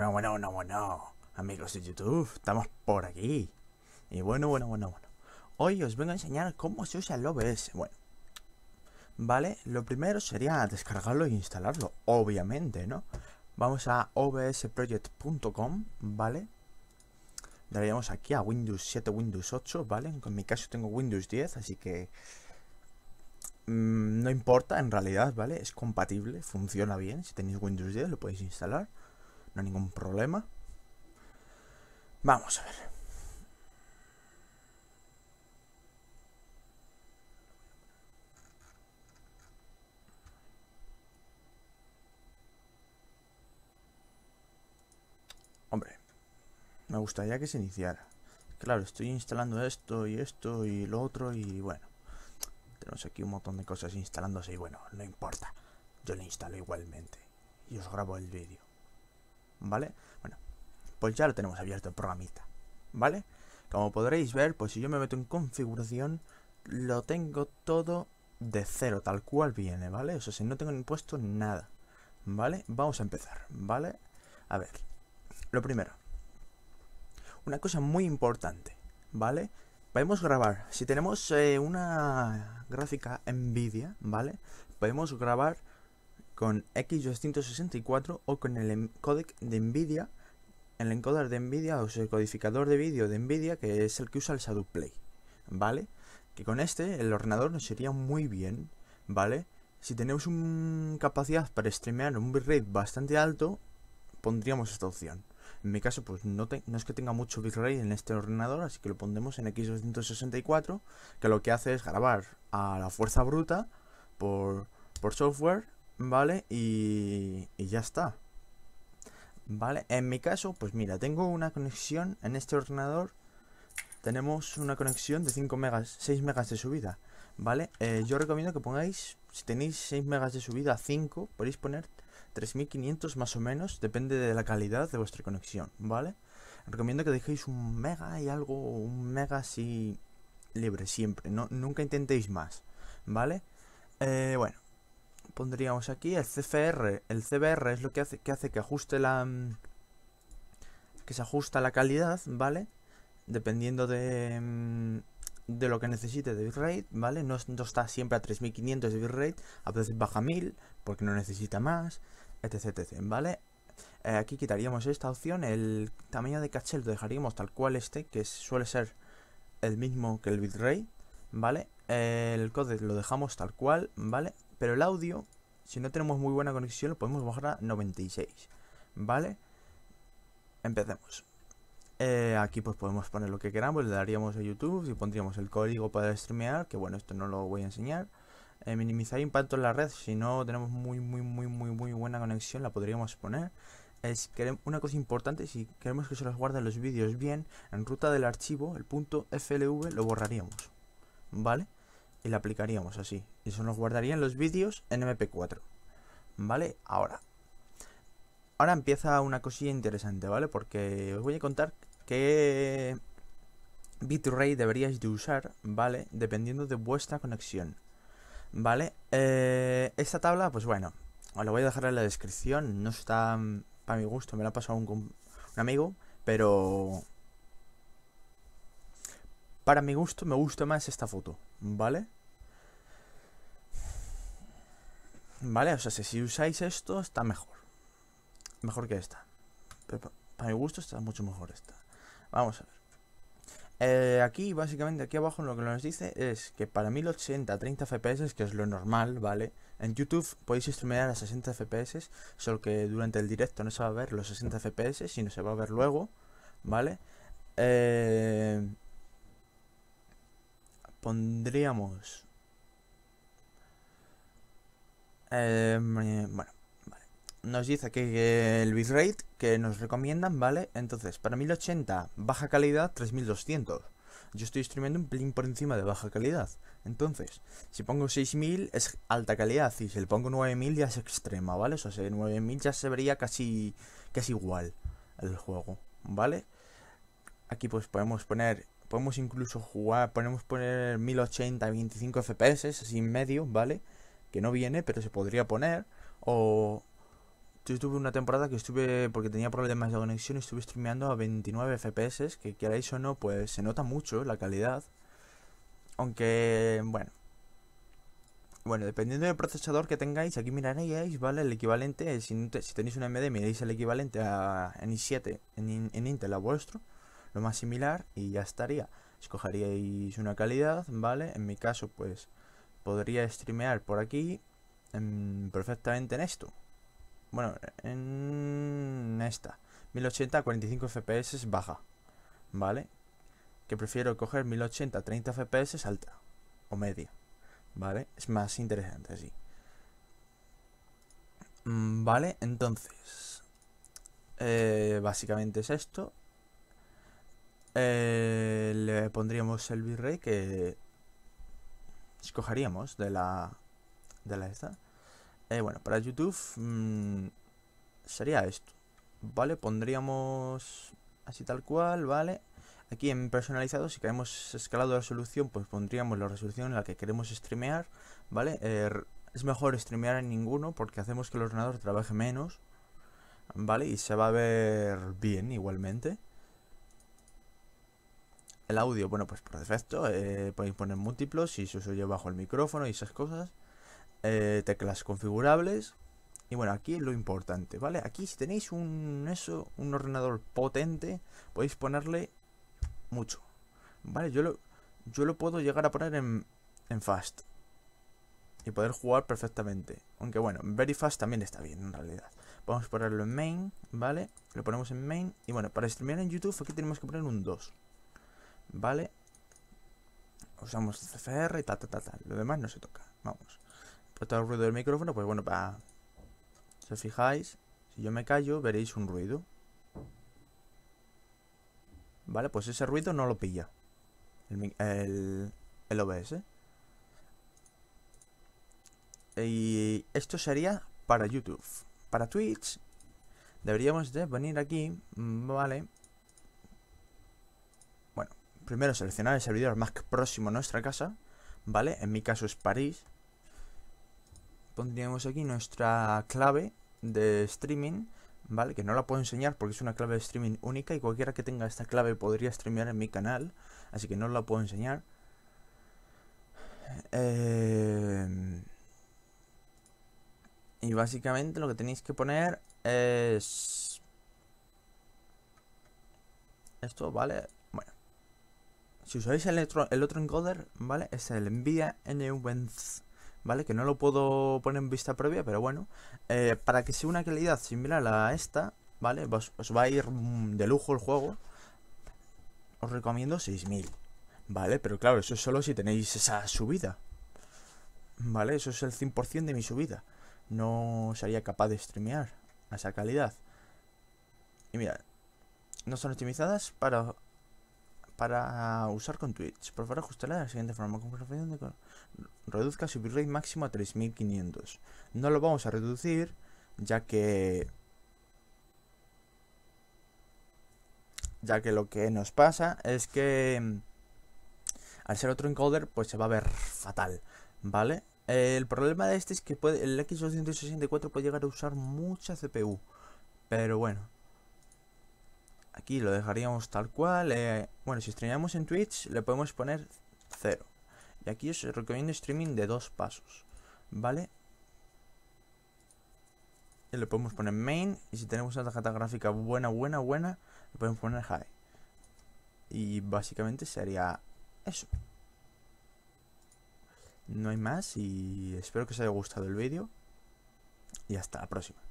Bueno, bueno, bueno, bueno, amigos de YouTube, estamos por aquí. Y bueno, bueno, bueno, bueno. Hoy os vengo a enseñar cómo se usa el OBS. Bueno, vale, lo primero sería descargarlo e instalarlo, obviamente, ¿no? Vamos a obsproject.com, ¿vale? Daríamos aquí a Windows 7, Windows 8, ¿vale? En mi caso tengo Windows 10, así que mm, no importa en realidad, ¿vale? Es compatible, funciona bien. Si tenéis Windows 10 lo podéis instalar ningún problema. Vamos a ver. Hombre, me gustaría que se iniciara. Claro, estoy instalando esto y esto y lo otro y bueno. Tenemos aquí un montón de cosas instalándose y bueno, no importa. Yo lo instalo igualmente y os grabo el vídeo. ¿vale? Bueno, pues ya lo tenemos abierto el programita, ¿vale? Como podréis ver, pues si yo me meto en configuración, lo tengo todo de cero, tal cual viene, ¿vale? O sea, si no tengo impuesto nada, ¿vale? Vamos a empezar, ¿vale? A ver, lo primero, una cosa muy importante, ¿vale? Podemos grabar, si tenemos eh, una gráfica NVIDIA, ¿vale? Podemos grabar con X264 o con el codec de NVIDIA, el encoder de NVIDIA o el codificador de vídeo de NVIDIA, que es el que usa el ShadowPlay ¿vale? Que con este el ordenador nos iría muy bien, ¿vale? Si tenemos una capacidad para streamear un bitrate bastante alto, pondríamos esta opción. En mi caso, pues no, es que tenga mucho bitrate en este ordenador, así que lo pondremos en X264, que lo que hace es grabar a la fuerza bruta por, por software ¿vale? Y, ya está. ¿Vale? En mi caso, pues mira, tengo una conexión en este ordenador. Tenemos una conexión de 5 megas, 6 megas de subida. ¿Vale? Eh, yo recomiendo que pongáis, si tenéis 6 megas de subida, 5, podéis poner 3500 más o menos, depende de la calidad de vuestra conexión, ¿vale? Recomiendo que dejéis un mega y algo, un mega así libre siempre, no, nunca intentéis más, ¿vale? Eh, bueno, pondríamos aquí el CFR. El CBR es lo que hace que, hace ajuste la... Mm, que se ajusta la calidad, ¿vale? Dependiendo de, mm, de lo que necesite de bitrate, ¿vale? No, está siempre a 3500 de bitrate, a veces baja 1000 porque no necesita más, etc, ¿vale? Eh, aquí quitaríamos esta opción, el tamaño de caché lo dejaríamos tal cual este, que suele ser el mismo que el bitrate, ¿vale? El código lo dejamos tal cual, ¿vale? Pero el audio, si no tenemos muy buena conexión, lo podemos bajar a 96, ¿vale? Empecemos. Eh, aquí pues podemos poner lo que queramos, le daríamos a YouTube y pondríamos el código para streamear, que bueno, esto no lo voy a enseñar. Eh, minimizar impacto en la red, si no tenemos muy, muy, muy, muy, muy buena conexión, la podríamos poner. Es eh, una cosa importante, si queremos que se los guarden los vídeos bien, en ruta del archivo, el punto .flv lo borraríamos. ¿vale? Y la aplicaríamos así. Y eso nos guardaría en los vídeos en MP4. ¿Vale? Ahora. Ahora empieza una cosilla interesante, ¿vale? Porque os voy a contar qué bitrate deberíais de usar, ¿vale? Dependiendo de vuestra conexión. ¿Vale? Eh, esta tabla, pues bueno, os la voy a dejar en la descripción. No está mm, para mi gusto, me la ha pasado un, un amigo, pero para mi gusto me gusta más esta foto, ¿vale? Vale, o sea, si usáis esto está mejor. Mejor que esta. Pero para mi gusto está mucho mejor esta. Vamos a ver. Eh, aquí, básicamente, aquí abajo lo que nos dice es que para 1080 30 FPS, que es lo normal, ¿vale? En YouTube podéis estremear a 60 FPS, solo que durante el directo no se va a ver los 60 FPS, sino se va a ver luego, ¿vale? Eh, pondríamos... Eh, bueno, vale. Nos dice que el bitrate que nos recomiendan, ¿vale? Entonces, para 1080, baja calidad, 3200. Yo estoy streamando un bling por encima de baja calidad. Entonces, si pongo 6000 es alta calidad y si le pongo 9000 ya es extrema, ¿vale? O sea, si 9000 ya se vería casi, casi igual el juego, ¿vale? Aquí pues podemos poner podemos incluso jugar, podemos poner 1080 25 FPS, así en medio, ¿vale? Que no viene, pero se podría poner. O yo estuve una temporada que estuve, porque tenía problemas de conexión, estuve streameando a 29 FPS, que queráis o no, pues se nota mucho la calidad. Aunque, bueno. Bueno, dependiendo del procesador que tengáis, aquí miraréis, ¿vale? El equivalente, si, tenéis un AMD, miráis el equivalente a, en i7, en Intel a vuestro lo más similar y ya estaría. Escogeríais una calidad, ¿vale? En mi caso, pues podría streamear por aquí em, perfectamente en esto. Bueno, en esta. 1080 a 45 FPS baja, ¿vale? Que prefiero coger 1080 a 30 FPS alta o media, ¿vale? Es más interesante así. Mm, vale, entonces... Eh, básicamente es esto. Eh, le pondríamos el virrey que escogeríamos de la de la esta. Eh, bueno, para YouTube mm, sería esto. Vale, pondríamos así tal cual, vale. Aquí en personalizado, si queremos escalado la resolución, pues pondríamos la resolución en la que queremos streamear, ¿vale? Er, es mejor streamear en ninguno porque hacemos que el ordenador trabaje menos, ¿vale? Y se va a ver bien igualmente. El audio, bueno, pues por defecto, eh, podéis poner múltiplos si se os oye bajo el micrófono y esas cosas. Eh, teclas configurables. Y bueno, aquí es lo importante, ¿vale? Aquí si tenéis un eso, un ordenador potente, podéis ponerle mucho. ¿Vale? Yo lo, yo lo puedo llegar a poner en, en fast. Y poder jugar perfectamente. Aunque bueno, very fast también está bien en realidad. Vamos a ponerlo en main, ¿vale? Lo ponemos en main. Y bueno, para streamear en YouTube aquí tenemos que poner un 2. ¿vale? Usamos CFR y ta, ta, ta, ta. Lo demás no se toca, vamos. Por todo el ruido del micrófono, pues bueno, para... Si os fijáis, si yo me callo, veréis un ruido. ¿Vale? Pues ese ruido no lo pilla el, el OBS. Y esto sería para YouTube. Para Twitch deberíamos de venir aquí, mm, ¿vale? Primero seleccionar el servidor más próximo a nuestra casa, ¿vale? En mi caso es París. Pondríamos aquí nuestra clave de streaming, ¿vale? Que no la puedo enseñar porque es una clave de streaming única y cualquiera que tenga esta clave podría streamear en mi canal, así que no la puedo enseñar. Eh, y básicamente lo que tenéis que poner es... Esto, ¿vale? Si usáis el otro, encoder, ¿vale? Es el NVIDIA NVENC, ¿vale? Que no lo puedo poner en vista previa, pero bueno. Eh, para que sea una calidad similar a esta, ¿vale? Os, va a ir mm, de lujo el juego. Os recomiendo 6000, ¿vale? Pero claro, eso es solo si tenéis esa subida, ¿vale? Eso es el 100% de mi subida. No sería capaz de streamear a esa calidad. Y mira, no son optimizadas para para usar con Twitch. Por favor, ajustarla de la siguiente forma. Reduzca su bitrate máximo a 3500. No lo vamos a reducir, ya que... Ya que lo que nos pasa es que... Mm, al ser otro encoder, pues se va a ver fatal, ¿vale? el problema de este es que puede, el X264 puede llegar a usar mucha CPU. Pero bueno, Aquí lo dejaríamos tal cual. Eh, bueno, si streameamos en Twitch le podemos poner 0. Y aquí os recomiendo streaming de dos pasos. ¿Vale? Y le podemos poner main. Y si tenemos una tarjeta gráfica buena, buena, buena, le podemos poner high. Y básicamente sería eso. No hay más y espero que os haya gustado el vídeo. Y hasta la próxima.